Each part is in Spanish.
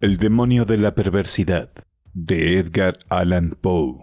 El demonio de la perversidad de Edgar Allan Poe.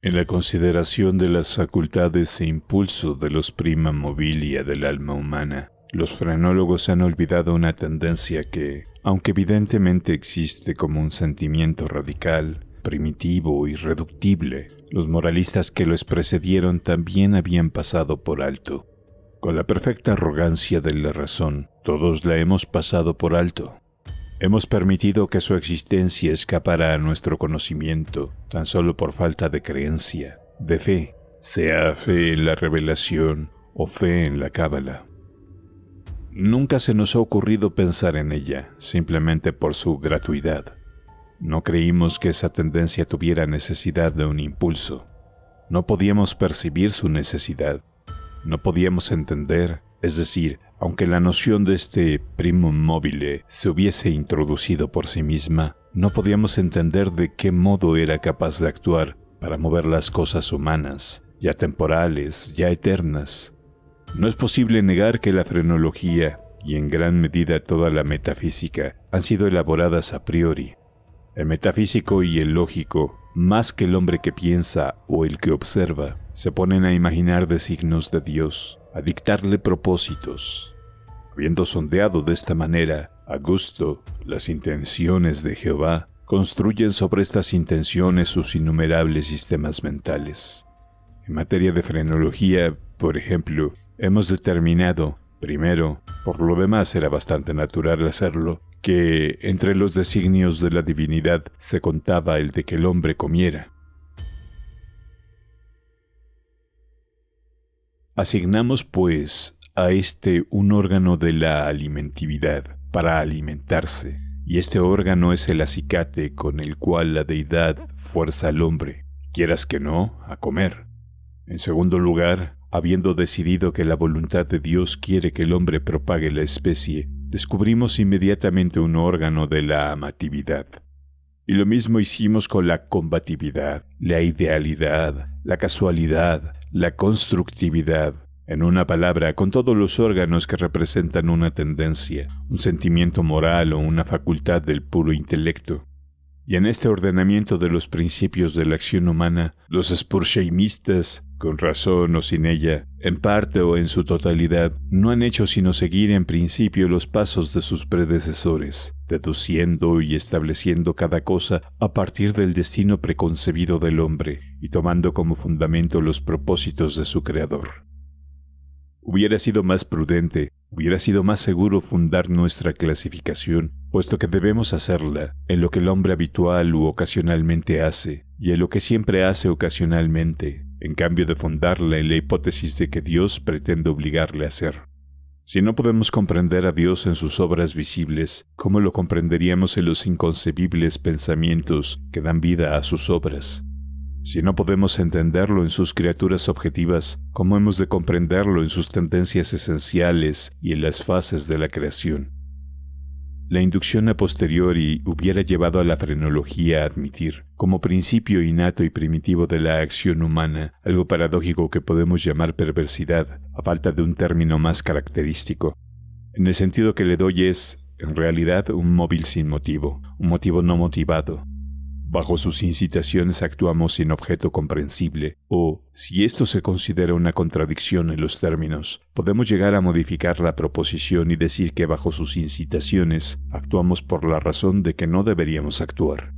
En la consideración de las facultades e impulso de los prima mobilia del alma humana, los frenólogos han olvidado una tendencia que, aunque evidentemente existe como un sentimiento radical, primitivo, irreductible, los moralistas que los precedieron también habían pasado por alto. Con la perfecta arrogancia de la razón, todos la hemos pasado por alto. Hemos permitido que su existencia escapara a nuestro conocimiento, tan solo por falta de creencia, de fe, sea fe en la revelación o fe en la cábala. Nunca se nos ha ocurrido pensar en ella, simplemente por su gratuidad. No creímos que esa tendencia tuviera necesidad de un impulso. No podíamos percibir su necesidad. No podíamos entender, es decir, aunque la noción de este primum mobile se hubiese introducido por sí misma, no podíamos entender de qué modo era capaz de actuar para mover las cosas humanas, ya temporales, ya eternas. No es posible negar que la frenología y en gran medida toda la metafísica han sido elaboradas a priori, el metafísico y el lógico, más que el hombre que piensa o el que observa, se ponen a imaginar designios de Dios, a dictarle propósitos. Habiendo sondeado de esta manera, a gusto, las intenciones de Jehová, construyen sobre estas intenciones sus innumerables sistemas mentales. En materia de frenología, por ejemplo, hemos determinado Primero, por lo demás era bastante natural hacerlo, que entre los designios de la divinidad se contaba el de que el hombre comiera. Asignamos, pues, a este un órgano de la alimentividad para alimentarse, y este órgano es el acicate con el cual la deidad fuerza al hombre, quieras que no, a comer. En segundo lugar, Habiendo decidido que la voluntad de Dios quiere que el hombre propague la especie, descubrimos inmediatamente un órgano de la amatividad. Y lo mismo hicimos con la combatividad, la idealidad, la casualidad, la constructividad, en una palabra, con todos los órganos que representan una tendencia, un sentimiento moral o una facultad del puro intelecto. Y en este ordenamiento de los principios de la acción humana, los spurcheimistas con razón o sin ella, en parte o en su totalidad, no han hecho sino seguir en principio los pasos de sus predecesores, deduciendo y estableciendo cada cosa a partir del destino preconcebido del hombre y tomando como fundamento los propósitos de su creador. Hubiera sido más prudente, hubiera sido más seguro fundar nuestra clasificación, puesto que debemos hacerla en lo que el hombre habitual u ocasionalmente hace, y en lo que siempre hace ocasionalmente, en cambio de fundarla en la hipótesis de que Dios pretende obligarle a ser. Si no podemos comprender a Dios en sus obras visibles, ¿cómo lo comprenderíamos en los inconcebibles pensamientos que dan vida a sus obras? Si no podemos entenderlo en sus criaturas objetivas, ¿cómo hemos de comprenderlo en sus tendencias esenciales y en las fases de la creación? La inducción a posteriori hubiera llevado a la frenología a admitir, como principio innato y primitivo de la acción humana, algo paradójico que podemos llamar perversidad, a falta de un término más característico. En el sentido que le doy es, en realidad, un móvil sin motivo, un motivo no motivado, Bajo sus incitaciones actuamos sin objeto comprensible, o, si esto se considera una contradicción en los términos, podemos llegar a modificar la proposición y decir que bajo sus incitaciones actuamos por la razón de que no deberíamos actuar.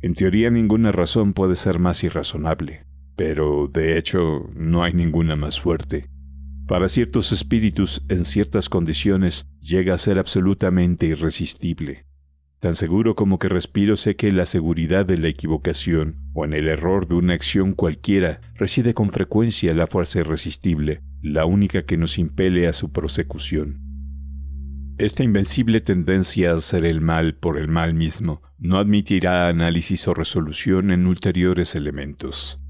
En teoría ninguna razón puede ser más irrazonable, pero de hecho no hay ninguna más fuerte. Para ciertos espíritus, en ciertas condiciones, llega a ser absolutamente irresistible, Tan seguro como que respiro sé que la seguridad de la equivocación o en el error de una acción cualquiera reside con frecuencia la fuerza irresistible, la única que nos impele a su prosecución. Esta invencible tendencia a hacer el mal por el mal mismo no admitirá análisis o resolución en ulteriores elementos.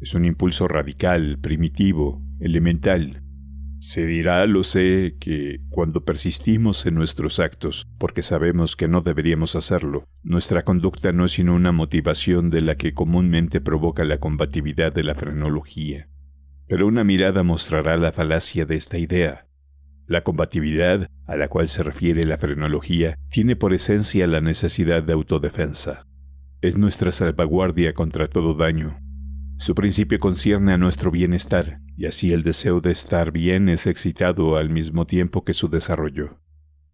Es un impulso radical, primitivo, elemental, se dirá, lo sé, que cuando persistimos en nuestros actos, porque sabemos que no deberíamos hacerlo, nuestra conducta no es sino una motivación de la que comúnmente provoca la combatividad de la frenología. Pero una mirada mostrará la falacia de esta idea. La combatividad, a la cual se refiere la frenología, tiene por esencia la necesidad de autodefensa. Es nuestra salvaguardia contra todo daño, su principio concierne a nuestro bienestar, y así el deseo de estar bien es excitado al mismo tiempo que su desarrollo.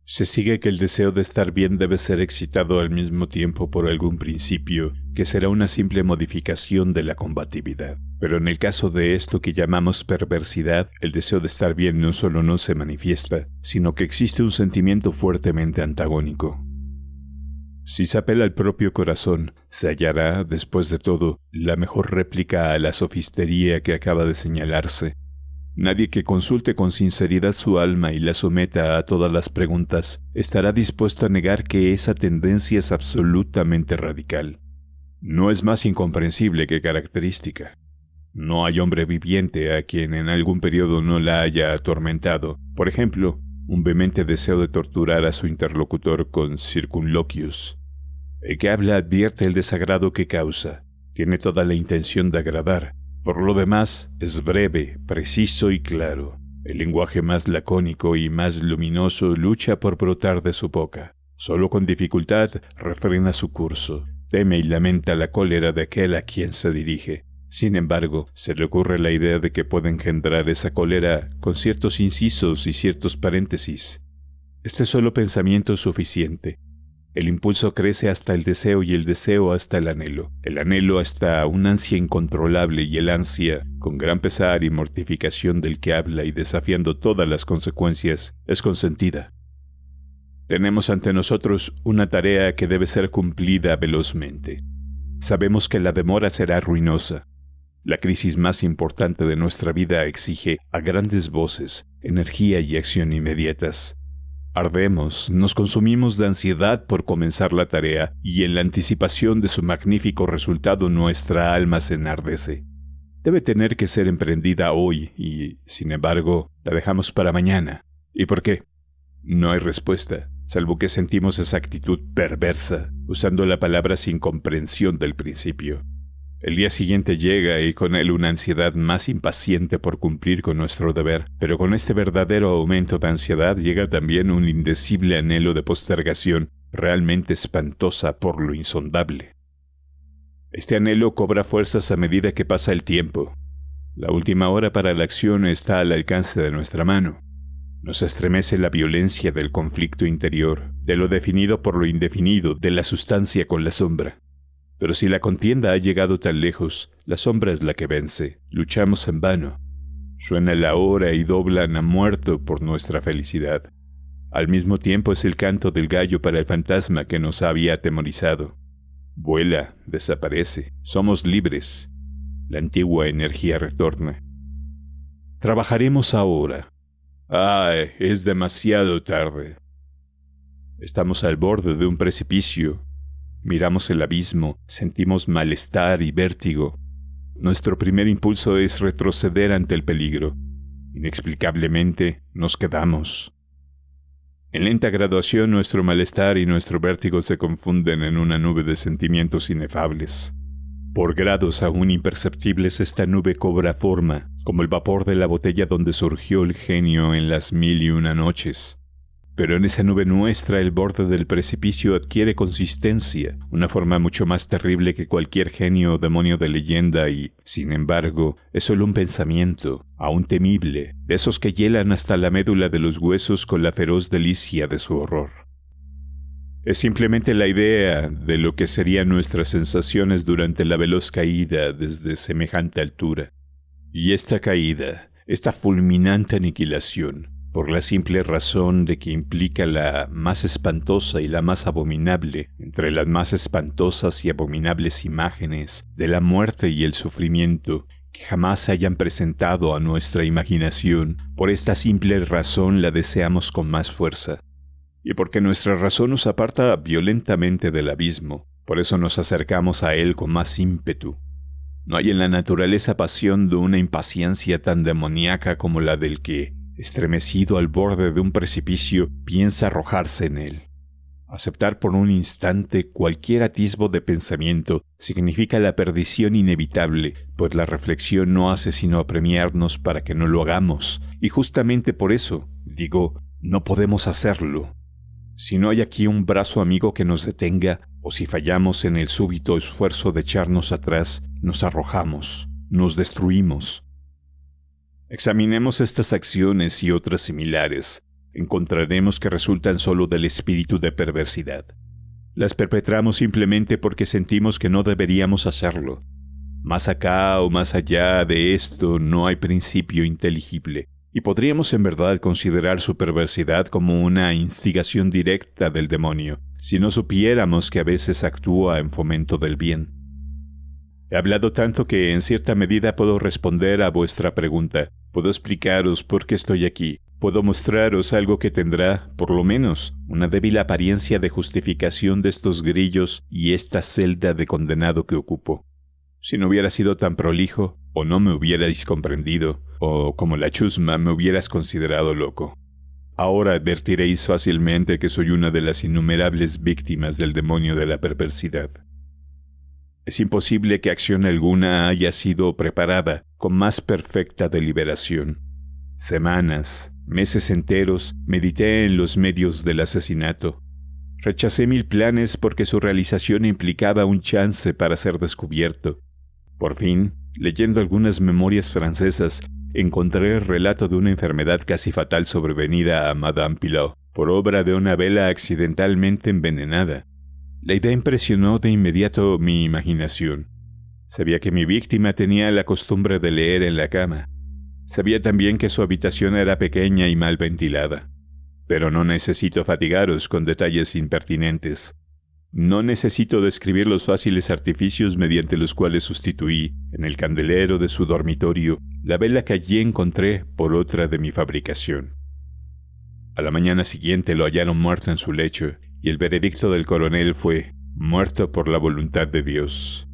Se sigue que el deseo de estar bien debe ser excitado al mismo tiempo por algún principio, que será una simple modificación de la combatividad. Pero en el caso de esto que llamamos perversidad, el deseo de estar bien no solo no se manifiesta, sino que existe un sentimiento fuertemente antagónico. Si se apela al propio corazón, se hallará, después de todo, la mejor réplica a la sofistería que acaba de señalarse. Nadie que consulte con sinceridad su alma y la someta a todas las preguntas estará dispuesto a negar que esa tendencia es absolutamente radical. No es más incomprensible que característica. No hay hombre viviente a quien en algún periodo no la haya atormentado, por ejemplo, un vehemente deseo de torturar a su interlocutor con circunloquios. El que habla advierte el desagrado que causa, tiene toda la intención de agradar, por lo demás es breve, preciso y claro. El lenguaje más lacónico y más luminoso lucha por brotar de su boca. Solo con dificultad refrena su curso, teme y lamenta la cólera de aquel a quien se dirige, sin embargo, se le ocurre la idea de que puede engendrar esa cólera con ciertos incisos y ciertos paréntesis. Este solo pensamiento es suficiente. El impulso crece hasta el deseo y el deseo hasta el anhelo. El anhelo hasta un ansia incontrolable y el ansia, con gran pesar y mortificación del que habla y desafiando todas las consecuencias, es consentida. Tenemos ante nosotros una tarea que debe ser cumplida velozmente. Sabemos que la demora será ruinosa. La crisis más importante de nuestra vida exige a grandes voces, energía y acción inmediatas. Ardemos, nos consumimos de ansiedad por comenzar la tarea y en la anticipación de su magnífico resultado nuestra alma se enardece. Debe tener que ser emprendida hoy y, sin embargo, la dejamos para mañana. ¿Y por qué? No hay respuesta, salvo que sentimos esa actitud perversa, usando la palabra sin comprensión del principio. El día siguiente llega y con él una ansiedad más impaciente por cumplir con nuestro deber, pero con este verdadero aumento de ansiedad llega también un indecible anhelo de postergación, realmente espantosa por lo insondable. Este anhelo cobra fuerzas a medida que pasa el tiempo. La última hora para la acción está al alcance de nuestra mano. Nos estremece la violencia del conflicto interior, de lo definido por lo indefinido, de la sustancia con la sombra. Pero si la contienda ha llegado tan lejos, la sombra es la que vence. Luchamos en vano. Suena la hora y doblan a muerto por nuestra felicidad. Al mismo tiempo es el canto del gallo para el fantasma que nos había atemorizado. Vuela, desaparece, somos libres. La antigua energía retorna. Trabajaremos ahora. Ah, es demasiado tarde. Estamos al borde de un precipicio Miramos el abismo, sentimos malestar y vértigo. Nuestro primer impulso es retroceder ante el peligro. Inexplicablemente nos quedamos. En lenta graduación nuestro malestar y nuestro vértigo se confunden en una nube de sentimientos inefables. Por grados aún imperceptibles esta nube cobra forma, como el vapor de la botella donde surgió el genio en las mil y una noches, pero en esa nube nuestra el borde del precipicio adquiere consistencia, una forma mucho más terrible que cualquier genio o demonio de leyenda y, sin embargo, es solo un pensamiento, aún temible, de esos que hielan hasta la médula de los huesos con la feroz delicia de su horror. Es simplemente la idea de lo que serían nuestras sensaciones durante la veloz caída desde semejante altura. Y esta caída, esta fulminante aniquilación, por la simple razón de que implica la más espantosa y la más abominable, entre las más espantosas y abominables imágenes de la muerte y el sufrimiento que jamás se hayan presentado a nuestra imaginación, por esta simple razón la deseamos con más fuerza. Y porque nuestra razón nos aparta violentamente del abismo, por eso nos acercamos a él con más ímpetu. No hay en la naturaleza pasión de una impaciencia tan demoníaca como la del que, estremecido al borde de un precipicio, piensa arrojarse en él. Aceptar por un instante cualquier atisbo de pensamiento significa la perdición inevitable, pues la reflexión no hace sino apremiarnos para que no lo hagamos, y justamente por eso, digo, no podemos hacerlo. Si no hay aquí un brazo amigo que nos detenga, o si fallamos en el súbito esfuerzo de echarnos atrás, nos arrojamos, nos destruimos, Examinemos estas acciones y otras similares. Encontraremos que resultan solo del espíritu de perversidad. Las perpetramos simplemente porque sentimos que no deberíamos hacerlo. Más acá o más allá de esto no hay principio inteligible, y podríamos en verdad considerar su perversidad como una instigación directa del demonio, si no supiéramos que a veces actúa en fomento del bien. He hablado tanto que en cierta medida puedo responder a vuestra pregunta. Puedo explicaros por qué estoy aquí. Puedo mostraros algo que tendrá, por lo menos, una débil apariencia de justificación de estos grillos y esta celda de condenado que ocupo. Si no hubiera sido tan prolijo, o no me hubierais comprendido, o como la chusma me hubieras considerado loco. Ahora advertiréis fácilmente que soy una de las innumerables víctimas del demonio de la perversidad. Es imposible que acción alguna haya sido preparada con más perfecta deliberación. Semanas, meses enteros, medité en los medios del asesinato. Rechacé mil planes porque su realización implicaba un chance para ser descubierto. Por fin, leyendo algunas memorias francesas, encontré el relato de una enfermedad casi fatal sobrevenida a Madame Pilot, por obra de una vela accidentalmente envenenada. La idea impresionó de inmediato mi imaginación. Sabía que mi víctima tenía la costumbre de leer en la cama. Sabía también que su habitación era pequeña y mal ventilada. Pero no necesito fatigaros con detalles impertinentes. No necesito describir los fáciles artificios mediante los cuales sustituí, en el candelero de su dormitorio, la vela que allí encontré por otra de mi fabricación. A la mañana siguiente lo hallaron muerto en su lecho y el veredicto del coronel fue muerto por la voluntad de Dios.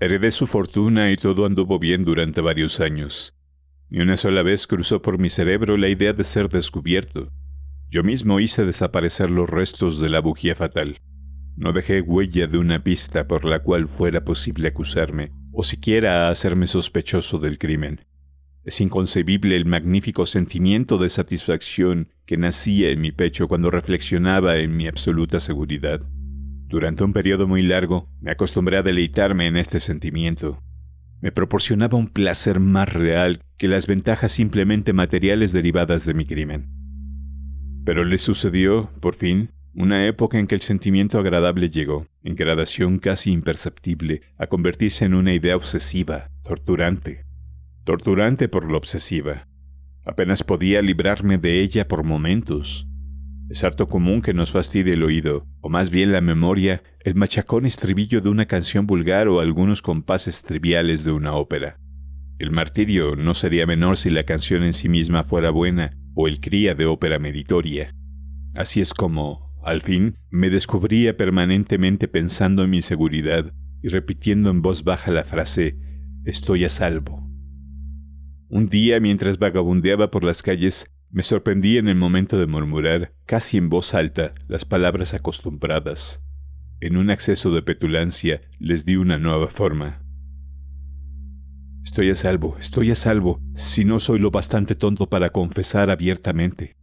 Heredé su fortuna y todo anduvo bien durante varios años. Ni una sola vez cruzó por mi cerebro la idea de ser descubierto. Yo mismo hice desaparecer los restos de la bujía fatal. No dejé huella de una pista por la cual fuera posible acusarme o siquiera hacerme sospechoso del crimen. Es inconcebible el magnífico sentimiento de satisfacción que nacía en mi pecho cuando reflexionaba en mi absoluta seguridad. Durante un periodo muy largo me acostumbré a deleitarme en este sentimiento. Me proporcionaba un placer más real que las ventajas simplemente materiales derivadas de mi crimen. Pero le sucedió, por fin, una época en que el sentimiento agradable llegó, en gradación casi imperceptible, a convertirse en una idea obsesiva, torturante, torturante por lo obsesiva. Apenas podía librarme de ella por momentos. Es harto común que nos fastidie el oído, o más bien la memoria, el machacón estribillo de una canción vulgar o algunos compases triviales de una ópera. El martirio no sería menor si la canción en sí misma fuera buena o el cría de ópera meritoria. Así es como, al fin, me descubría permanentemente pensando en mi seguridad y repitiendo en voz baja la frase, estoy a salvo. Un día, mientras vagabundeaba por las calles, me sorprendí en el momento de murmurar, casi en voz alta, las palabras acostumbradas. En un acceso de petulancia, les di una nueva forma. Estoy a salvo, estoy a salvo, si no soy lo bastante tonto para confesar abiertamente.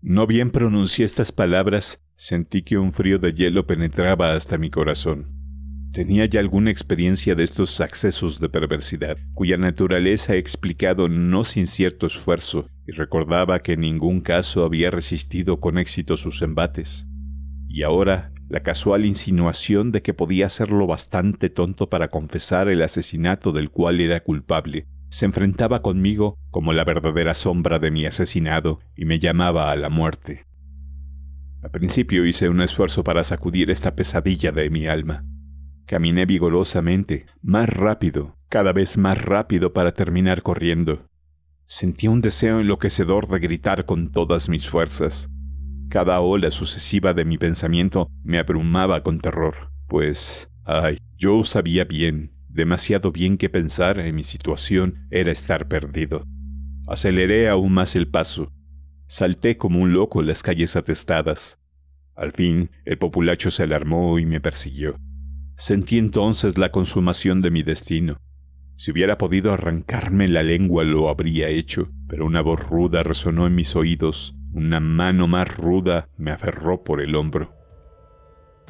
No bien pronuncié estas palabras, sentí que un frío de hielo penetraba hasta mi corazón. Tenía ya alguna experiencia de estos accesos de perversidad, cuya naturaleza he explicado no sin cierto esfuerzo, y recordaba que en ningún caso había resistido con éxito sus embates. Y ahora, la casual insinuación de que podía ser lo bastante tonto para confesar el asesinato del cual era culpable, se enfrentaba conmigo como la verdadera sombra de mi asesinado y me llamaba a la muerte. Al principio hice un esfuerzo para sacudir esta pesadilla de mi alma, Caminé vigorosamente, más rápido, cada vez más rápido para terminar corriendo. Sentí un deseo enloquecedor de gritar con todas mis fuerzas. Cada ola sucesiva de mi pensamiento me abrumaba con terror, pues, ay, yo sabía bien, demasiado bien que pensar en mi situación era estar perdido. Aceleré aún más el paso. Salté como un loco las calles atestadas. Al fin, el populacho se alarmó y me persiguió. Sentí entonces la consumación de mi destino. Si hubiera podido arrancarme la lengua lo habría hecho, pero una voz ruda resonó en mis oídos, una mano más ruda me aferró por el hombro.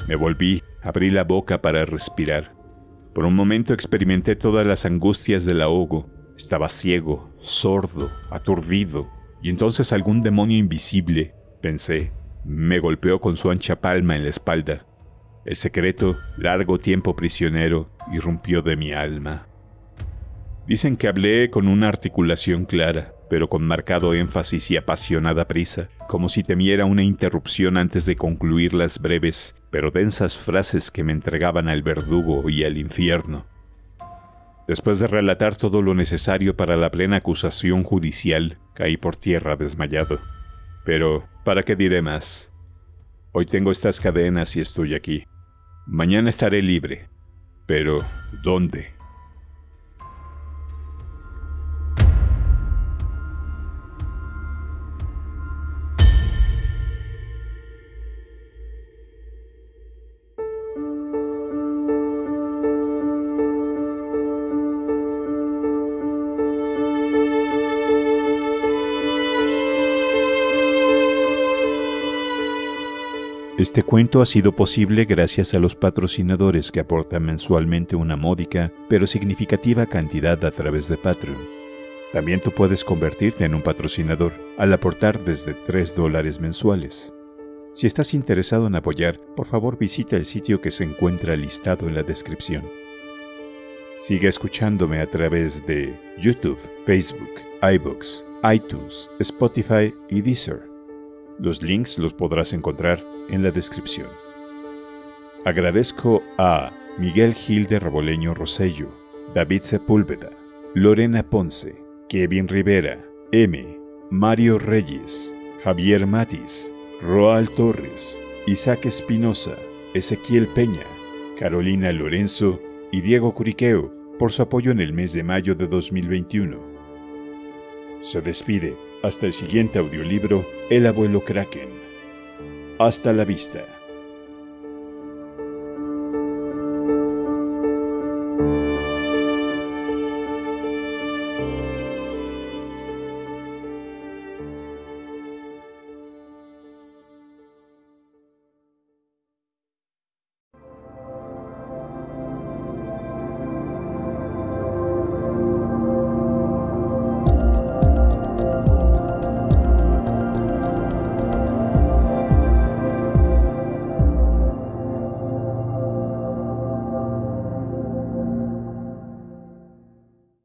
Me volví, abrí la boca para respirar. Por un momento experimenté todas las angustias del ahogo. Estaba ciego, sordo, aturdido, y entonces algún demonio invisible, pensé, me golpeó con su ancha palma en la espalda. El secreto, largo tiempo prisionero, irrumpió de mi alma. Dicen que hablé con una articulación clara, pero con marcado énfasis y apasionada prisa, como si temiera una interrupción antes de concluir las breves pero densas frases que me entregaban al verdugo y al infierno. Después de relatar todo lo necesario para la plena acusación judicial, caí por tierra desmayado. Pero, ¿para qué diré más? Hoy tengo estas cadenas y estoy aquí. Mañana estaré libre. Pero, ¿dónde? Este cuento ha sido posible gracias a los patrocinadores que aportan mensualmente una módica pero significativa cantidad a través de Patreon. También tú puedes convertirte en un patrocinador al aportar desde 3 dólares mensuales. Si estás interesado en apoyar, por favor visita el sitio que se encuentra listado en la descripción. Sigue escuchándome a través de YouTube, Facebook, iBooks, iTunes, Spotify y Deezer. Los links los podrás encontrar en la descripción. Agradezco a Miguel Gil de Raboleño Rosello, David Sepúlveda, Lorena Ponce, Kevin Rivera, M, Mario Reyes, Javier Matis, Roal Torres, Isaac Espinosa, Ezequiel Peña, Carolina Lorenzo y Diego Curiqueo por su apoyo en el mes de mayo de 2021. Se despide hasta el siguiente audiolibro, El abuelo Kraken. Hasta la vista.